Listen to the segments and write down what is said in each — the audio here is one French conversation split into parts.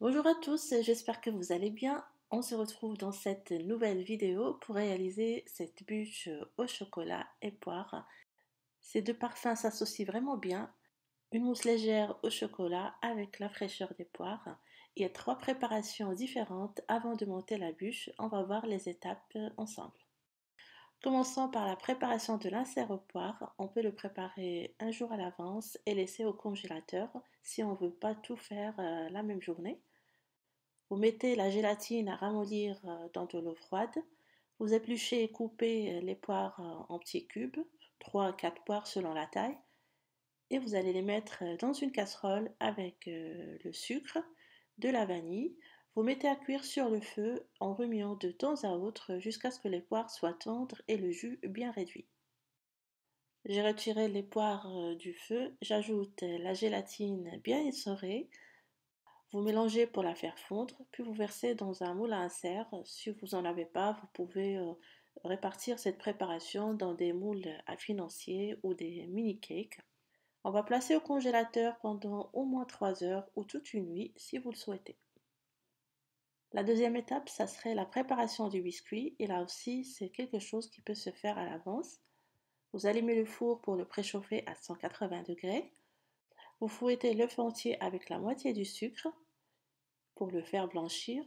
Bonjour à tous, j'espère que vous allez bien. On se retrouve dans cette nouvelle vidéo pour réaliser cette bûche euh, au chocolat et poire. Ces deux parfums s'associent vraiment bien. Une mousse légère au chocolat avec la fraîcheur des poires. Il y a trois préparations différentes avant de monter la bûche. On va voir les étapes euh, ensemble. Commençons par la préparation de l'insert au poire. On peut le préparer un jour à l'avance et laisser au congélateur si on ne veut pas tout faire euh, la même journée. Vous mettez la gélatine à ramollir euh, dans de l'eau froide. Vous épluchez et coupez euh, les poires euh, en petits cubes, 3 à 4 poires selon la taille. Et vous allez les mettre dans une casserole avec le sucre, de la vanille. Vous mettez à cuire sur le feu en remuant de temps à autre jusqu'à ce que les poires soient tendres et le jus bien réduit. J'ai retiré les poires du feu, j'ajoute la gélatine bien essorée, vous mélangez pour la faire fondre, puis vous versez dans un moule à insert. Si vous n'en avez pas, vous pouvez euh, répartir cette préparation dans des moules à financier ou des mini cakes. On va placer au congélateur pendant au moins 3 heures ou toute une nuit si vous le souhaitez. La deuxième étape, ça serait la préparation du biscuit et là aussi, c'est quelque chose qui peut se faire à l'avance. Vous allumez le four pour le préchauffer à 180 degrés. Vous fouettez le entier avec la moitié du sucre pour le faire blanchir.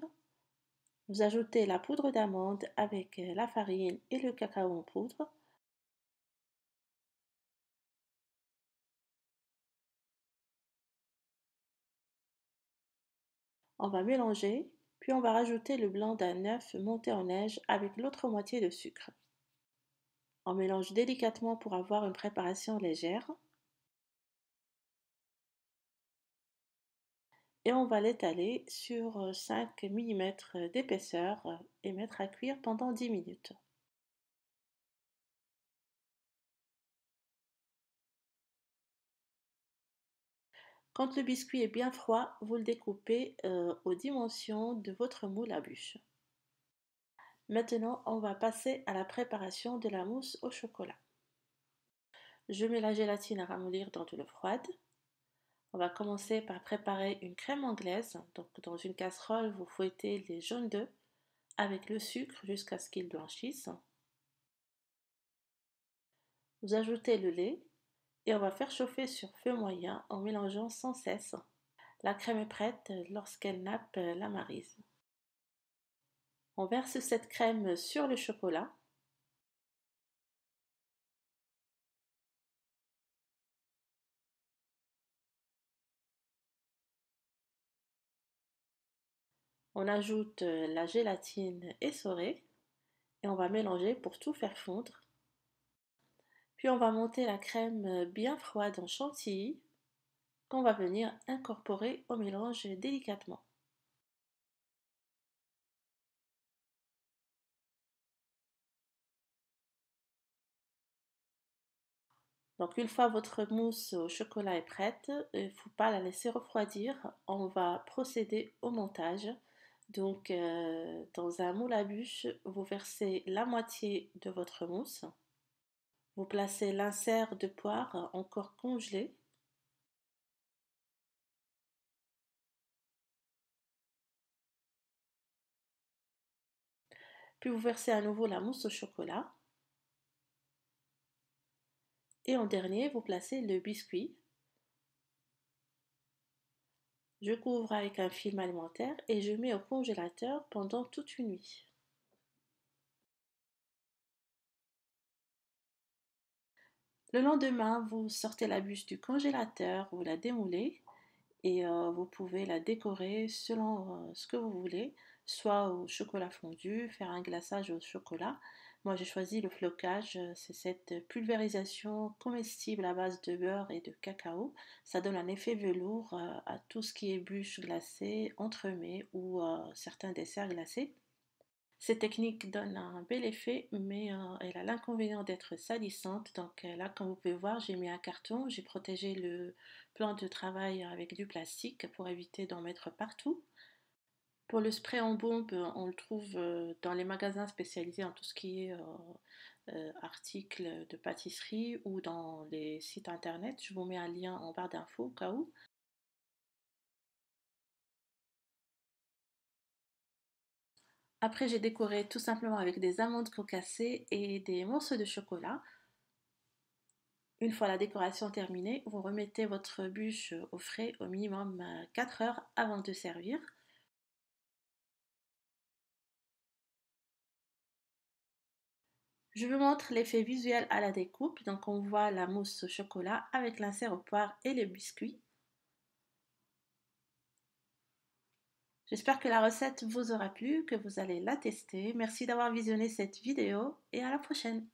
Vous ajoutez la poudre d'amande avec euh, la farine et le cacao en poudre. On va mélanger, puis on va rajouter le blanc d'un œuf monté en neige avec l'autre moitié de sucre. On mélange délicatement pour avoir une préparation légère. et on va l'étaler sur 5 euh, mm euh, d'épaisseur euh, et mettre à cuire pendant 10 minutes. Quand le biscuit est bien froid, vous le découpez aux dimensions de votre moule à bûche. Maintenant, on va passer à la préparation de la mousse au chocolat. Je mets la gélatine à ramollir dans de l'eau froide. On va commencer par préparer une crème anglaise. Donc dans une casserole, vous fouettez les jaunes d'œufs avec le sucre jusqu'à ce qu'ils blanchissent. Vous ajoutez le lait et on va faire chauffer sur feu moyen en mélangeant sans cesse. La crème est prête lorsqu'elle nappe la marise. On verse cette crème sur le chocolat On ajoute euh, la gélatine essorée et on va mélanger pour tout faire fondre. Puis on va monter la crème euh, bien froide en chantilly qu'on va venir incorporer au mélange délicatement. Donc une fois votre mousse au chocolat est prête, il ne faut pas la laisser refroidir, on va procéder au montage donc, euh, dans un moule à bûche, vous versez la moitié de votre mousse. Vous placez l'insert de poire encore congelé. Puis vous versez à nouveau la mousse au chocolat. Et en dernier, vous placez le biscuit je couvre avec un film alimentaire et je mets au congélateur pendant toute une nuit. Le lendemain, vous sortez la bûche du congélateur, vous la démoulez et euh, vous pouvez la décorer selon euh, ce que vous voulez soit au chocolat fondu, faire un glaçage au chocolat. Moi j'ai choisi le flocage, euh, c'est cette pulvérisation comestible à base de beurre et de cacao. Ça donne un effet velours euh, à tout ce qui est bûche glacée, entremets ou euh, certains desserts glacés. Cette technique donne un bel effet, mais elle a l'inconvénient d'être salissante. Donc là, comme vous pouvez voir, j'ai mis un carton, j'ai protégé le plan de travail avec du plastique pour éviter d'en mettre partout. Pour le spray en bombe, on le trouve euh, dans les magasins spécialisés en tout ce qui est euh, euh, articles de pâtisserie ou dans les sites internet. Je vous mets un lien en barre d'infos au cas où. Après, j'ai décoré tout simplement avec des amandes concassées et des morceaux de chocolat. Une fois la décoration terminée, vous remettez votre bûche au frais au minimum 4 heures avant de servir. Je vous montre l'effet visuel à la découpe. Donc on voit la mousse au chocolat avec l'insert au poire et les biscuits. J'espère que la recette vous aura plu, que vous allez la tester. Merci d'avoir visionné cette vidéo et à la prochaine.